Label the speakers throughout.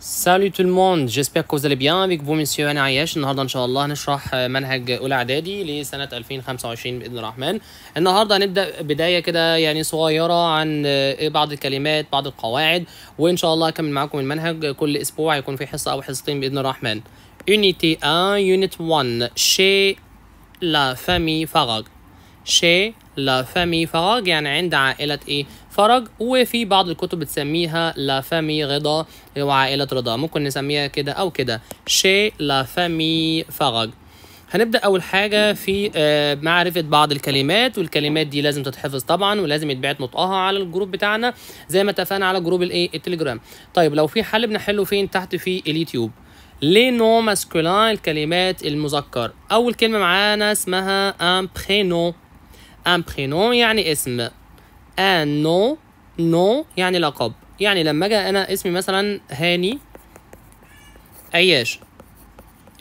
Speaker 1: سالو تو الموند جيسبر كو زالي بيان بيك بو ميسيو انا عياش النهارده ان شاء الله هنشرح منهج اولى اعدادي لسنه 2025 باذن الرحمن النهارده هنبدا بدايه كده يعني صغيره عن آه، إيه بعض الكلمات بعض القواعد وان شاء الله هكمل معاكم المنهج كل اسبوع يكون في حصه او حصتين باذن الرحمن يونيتي 1 يونيت 1 شي لا فامي فاغ شي لا فامي فراغ يعني عند عائلة إيه فرج وفي بعض الكتب بتسميها لا فامي رضا وعائلة رضا ممكن نسميها كده أو كده شي لا فامي فرج هنبدأ أول حاجة في آه، معرفة بعض الكلمات والكلمات دي لازم تتحفظ طبعا ولازم يتبعت نطقها على الجروب بتاعنا زي ما اتفقنا على جروب الايه التليجرام طيب لو في حل بنحله فين تحت في اليوتيوب لي نو ماسكولان الكلمات المذكر أول كلمة معانا اسمها ان برينو ان برينون يعني اسم ان نو نو يعني لقب يعني لما اجي انا اسمي مثلا هاني اياش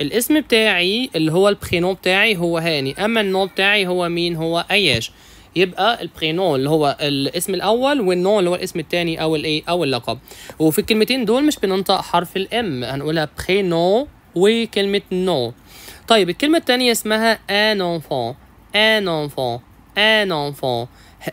Speaker 1: الاسم بتاعي اللي هو البرينو بتاعي هو هاني اما النو بتاعي هو مين هو اياش يبقى البرينو اللي هو الاسم الاول والنو اللي هو الاسم الثاني او الايه او اللقب وفي الكلمتين دول مش بننطق حرف الام هنقولها برينو وكلمه نو طيب الكلمه الثانيه اسمها ان انفون ان انفون ان enfant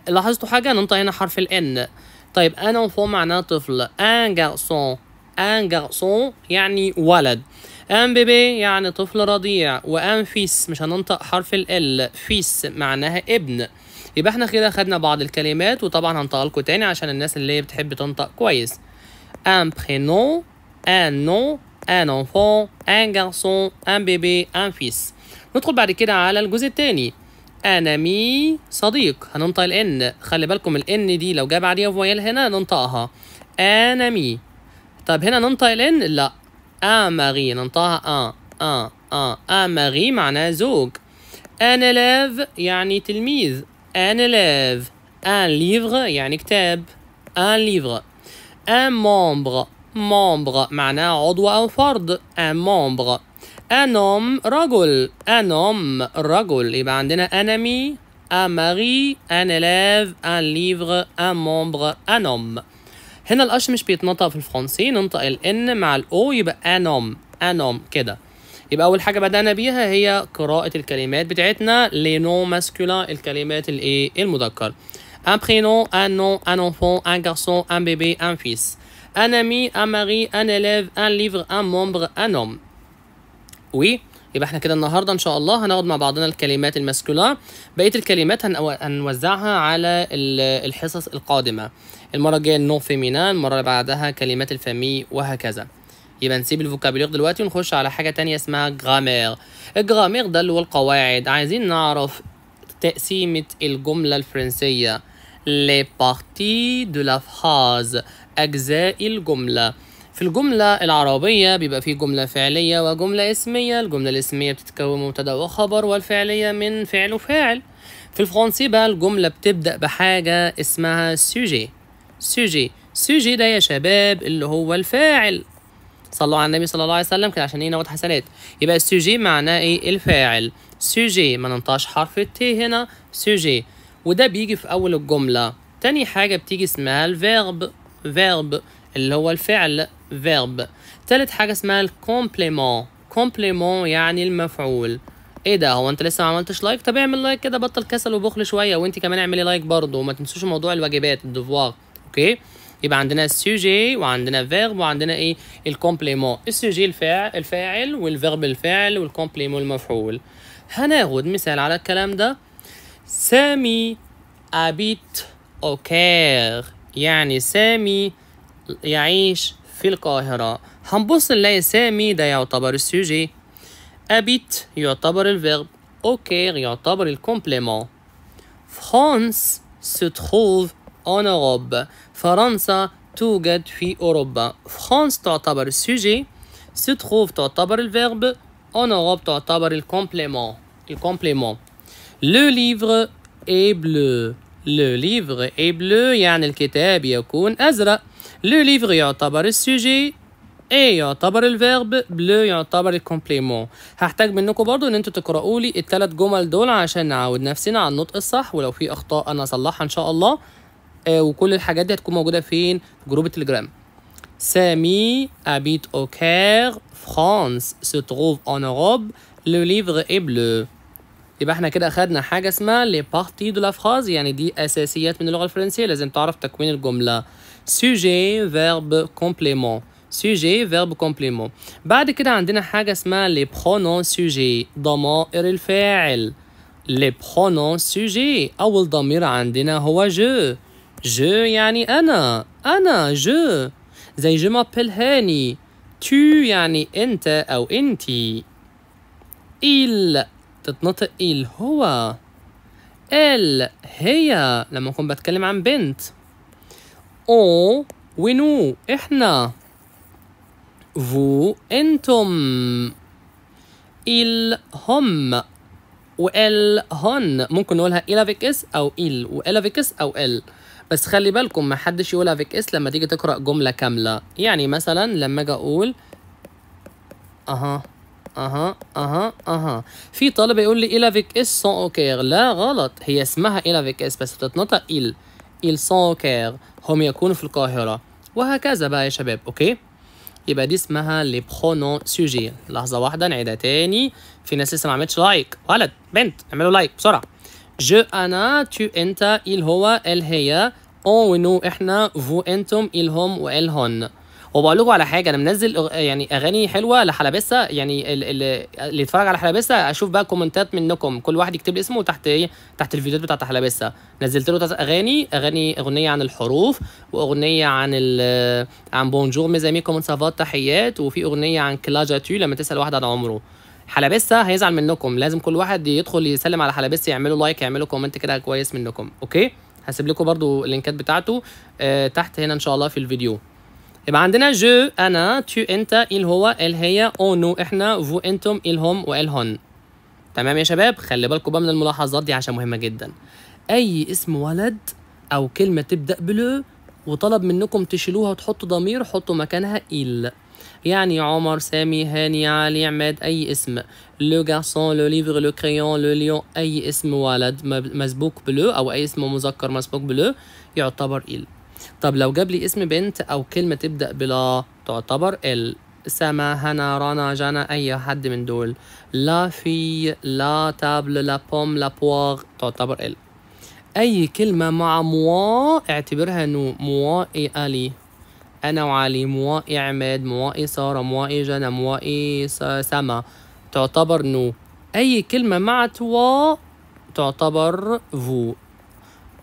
Speaker 1: لاحظتوا حاجة ننطق هنا حرف الان طيب ان enfant معناه طفل ان garçon ان garçon يعني ولد ان بيبي يعني طفل رضيع وان فيس مش هننطق حرف ال فيس معناها ابن يبقى احنا كده خدنا بعض الكلمات وطبعا هنطق لكم تاني عشان الناس اللي بتحب تنطق كويس ان برينو ان نو ان enfant ان garçon ان بيبي ان فيس ندخل بعد كده على الجزء التاني انا مي صديق هننطق الان خلي بالكم الان دي لو جاب عليها فويل هنا ننطقها انا مي طب هنا ننطق الان لا اماري ننطقها ا, اه اه اماري معناه زوج ان لاف يعني تلميذ ان لاف ان ليفغ يعني كتاب ان ليفغ ان مومبغ مومبغ معناه عضو او فرد ان مومبغ انوم رجل انوم رجل يبقى عندنا انمي اماري ان اليف ان ليفر ان مومبر انوم هنا الاش مش بيتنطق في الفرنسي ننطق الان مع الاو يبقى انوم انوم كده يبقى اول حاجه بدانا بيها هي قراءه الكلمات بتاعتنا لي لينو ماسكولا الكلمات الايه المذكر ان برينو ان نو ان انفون ان garçon ان بيبي ان فيس ان امي ان ماري ان اليف ان ليفر ان مومبر انوم وي يبقى احنا كده النهارده ان شاء الله هناخد مع بعضنا الكلمات الماسكولار بقيه الكلمات هنوزعها على الحصص القادمه المره الجايه النون فيمينان المره اللي بعدها كلمات الفامي وهكذا يبقى نسيب الفوكابيلير دلوقتي ونخش على حاجه تانية اسمها جرامير الجرامير ده اللي هو القواعد عايزين نعرف تقسيمه الجمله الفرنسيه لي بارتي دو لا فراز اجزاء الجمله في الجملة العربية بيبقى في جملة فعلية وجملة اسمية الجملة الاسمية بتتكون مبتدأ وخبر والفعلية من فعل وفاعل في الفرنسي بقى الجملة بتبدأ بحاجة اسمها سوجي سوجي سوجي ده يا شباب اللي هو الفاعل صلوا على النبي صلى الله عليه وسلم كده عشان ايه حسنات يبقى سوجي معناه ايه الفاعل سوجي ما ننطقش حرف التي هنا سوجي وده بيجي في اول الجمله تاني حاجه بتيجي اسمها الفيرب فيرب اللي هو الفعل فيرب تالت حاجة اسمها الكومبليمون كومبليمون يعني المفعول ايه ده هو انت لسه ما عملتش لايك طب اعمل لايك كده بطل كسل وبخل شويه وانت كمان اعملي لايك برضه وما تنسوش موضوع الواجبات الدفوار اوكي يبقى عندنا السوجي وعندنا فيرب وعندنا ايه الكومبليمون السوجي الفاعل الفاعل والفيرب الفاعل والكومبليمون المفعول هناخد مثال على الكلام ده سامي ابيت اوكير يعني سامي يعيش في القاهرة هنبص نلاقي سامي ده يعتبر السوجي أبيت يعتبر الفيرب أوكير يعتبر الكمبليمون فرانس se trouve en فرنسا توجد في أوروبا فرانس تعتبر السوجي se trouve تعتبر الفيرب أون أوروب تعتبر الكمبليمون الكمبليمون لو ليفر اي بلو لو ليفر اي بلو يعني الكتاب يكون أزرق لو ليفغ يعتبر السوجي ايه يعتبر الفيرب بلو يعتبر الكومبليمون هحتاج منكم برضو ان انتوا تقرأوا لي التلات جمل دول عشان نعود نفسنا على النطق الصح ولو في اخطاء انا اصلحها ان شاء الله آه وكل الحاجات دي هتكون موجوده فين في جروب التليجرام سامي habite au Caire, France, se trouve en Europe. Le livre est bleu. يبقى احنا كده اخدنا حاجه اسمها لي بارتي دو لا فراز يعني دي اساسيات من اللغه الفرنسيه لازم تعرف تكوين الجمله سوجي فيرب كومبليمون سوجي فيرب كومبليمون بعد كده عندنا حاجه اسمها لي برونون سوجي ضمائر الفاعل لي برونون سوجي اول ضمير عندنا هو جو جو يعني انا انا جو زي جو مابيل هاني تو يعني انت او انتي il تتنطق إيه هو ال هي لما أكون بتكلم عن بنت أو ونو إحنا فو أنتم إل هم وال هن ممكن نقولها فيك إس أو إل فيك إس أو إل بس خلي بالكم ما حدش يقولها فيك إس لما تيجي تقرأ جملة كاملة يعني مثلا لما أجي أقول أها اها اها اها في طالب يقول لي الافيك اس سون اوكير لا غلط هي اسمها الافيك اس بس تتنطق ال ال سون اوكير هم يكونوا في القاهرة وهكذا بقى يا شباب اوكي يبقى دي اسمها لي برونون سوجي لحظة واحدة نعيدها تاني في ناس لسه ما عملتش لايك ولد بنت اعملوا لايك بسرعة جو انا تو انت إل هو ال هي اون ونو احنا فو انتم إل هم وال هن وبقول لكم على حاجه انا منزل يعني اغاني حلوه لحلبسه يعني اللي يتفرج على حلبسه اشوف بقى كومنتات منكم كل واحد يكتب لي اسمه تحت ايه تحت الفيديوهات بتاعت حلبسه نزلت له اغاني اغاني اغنيه عن الحروف واغنيه عن ال عن بونجور كومون سافات تحيات وفي اغنيه عن كلاجا تو لما تسال واحد عن عمره حلبسة هيزعل منكم لازم كل واحد يدخل يسلم على حلبسة يعملوا لايك يعملوا كومنت كده كويس منكم اوكي هسيب لكم برضو اللينكات بتاعته آه تحت هنا ان شاء الله في الفيديو يبقى eh عندنا جو انا تو انت ال هو ال هي او نو احنا فو انتم ال هم وال هن تمام يا شباب خلي بالكم بقى من الملاحظات دي عشان مهمه جدا اي اسم ولد او كلمه تبدا بلو وطلب منكم تشيلوها وتحطوا ضمير حطوا مكانها ال يعني عمر سامي هاني علي عماد اي اسم لو غارسون لو ليفر لو كريون لو ليون اي اسم ولد مسبوك بلو او اي اسم مذكر مسبوك بلو يعتبر il طب لو جاب لي اسم بنت أو كلمة تبدأ بلا تعتبر ال سما هنا رنا جانا أي حد من دول لا في لا تابل لا بوم لا بواغ تعتبر ال أي كلمة مع موا اعتبرها إنه موا آلي أنا وعلي اي عماد اي سارة موا جنى موائي سما تعتبر نو أي كلمة مع توا تعتبر فو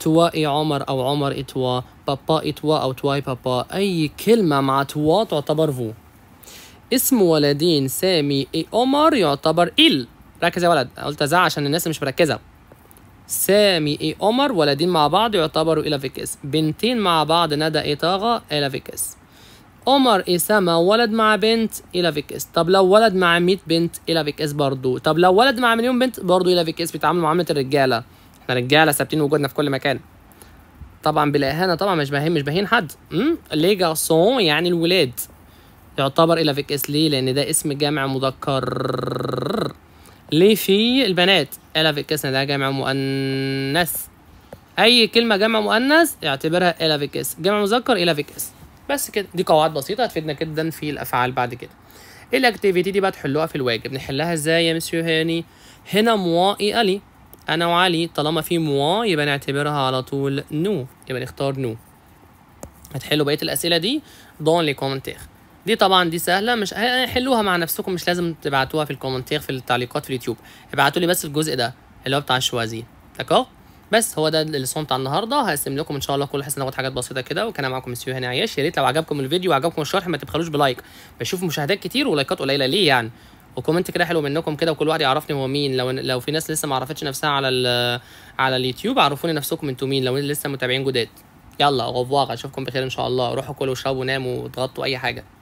Speaker 1: توائي عمر أو عمر إتوا بابا إتوا أو تواي بابا أي كلمة مع توا تعتبر فو اسم ولدين سامي إي عمر يعتبر إل ركز يا ولد قلت زع عشان الناس مش مركزة سامي إي عمر ولدين مع بعض يعتبروا إلى فيكس بنتين مع بعض ندى إي طاغة إلى فيكس عمر إي سما ولد مع بنت إلى فيكس طب لو ولد مع 100 بنت إلى فيكس برضو طب لو ولد مع مليون بنت برضو إلى فيكس بيتعاملوا معاملة الرجالة رجاله ثابتين وجودنا في كل مكان طبعا بلا اهانه طبعا مش باهين مش باهين حد امم لي جاسون يعني الولاد يعتبر الى فيك ليه لان ده اسم جامع مذكر لي في البنات الى فيك ده جامع مؤنث اي كلمه جمع مؤنث اعتبرها الى فيك جمع مذكر الى فيك بس كده دي قواعد بسيطه هتفيدنا جدا في الافعال بعد كده الاكتيفيتي دي بقى تحلوها في الواجب نحلها ازاي يا مسيو هاني هنا موا اي الي أنا وعلي طالما في موا يبقى نعتبرها على طول نو يبقى نختار نو هتحلوا بقية الأسئلة دي دون لي كومنتير دي طبعا دي سهلة مش حلوها مع نفسكم مش لازم تبعتوها في الكومنتير في التعليقات في اليوتيوب ابعتوا لي بس الجزء ده اللي هو بتاع الشوازي داكوغ بس هو ده الليسون بتاع النهارده هقسم لكم ان شاء الله كل حصه ناخد حاجات بسيطه كده وكان معاكم مسيو هاني عياش يا ريت لو عجبكم الفيديو وعجبكم الشرح ما تبخلوش بلايك بشوف مشاهدات كتير ولايكات قليله ليه يعني وكومنت كده حلو منكم كده وكل واحد يعرفني هو مين لو لو في ناس لسه ما عرفتش نفسها على على اليوتيوب عرفوني نفسكم انتوا مين لو لسه متابعين جداد يلا غفوا اشوفكم بخير ان شاء الله روحوا كلوا واشربوا ناموا واضغطوا اي حاجه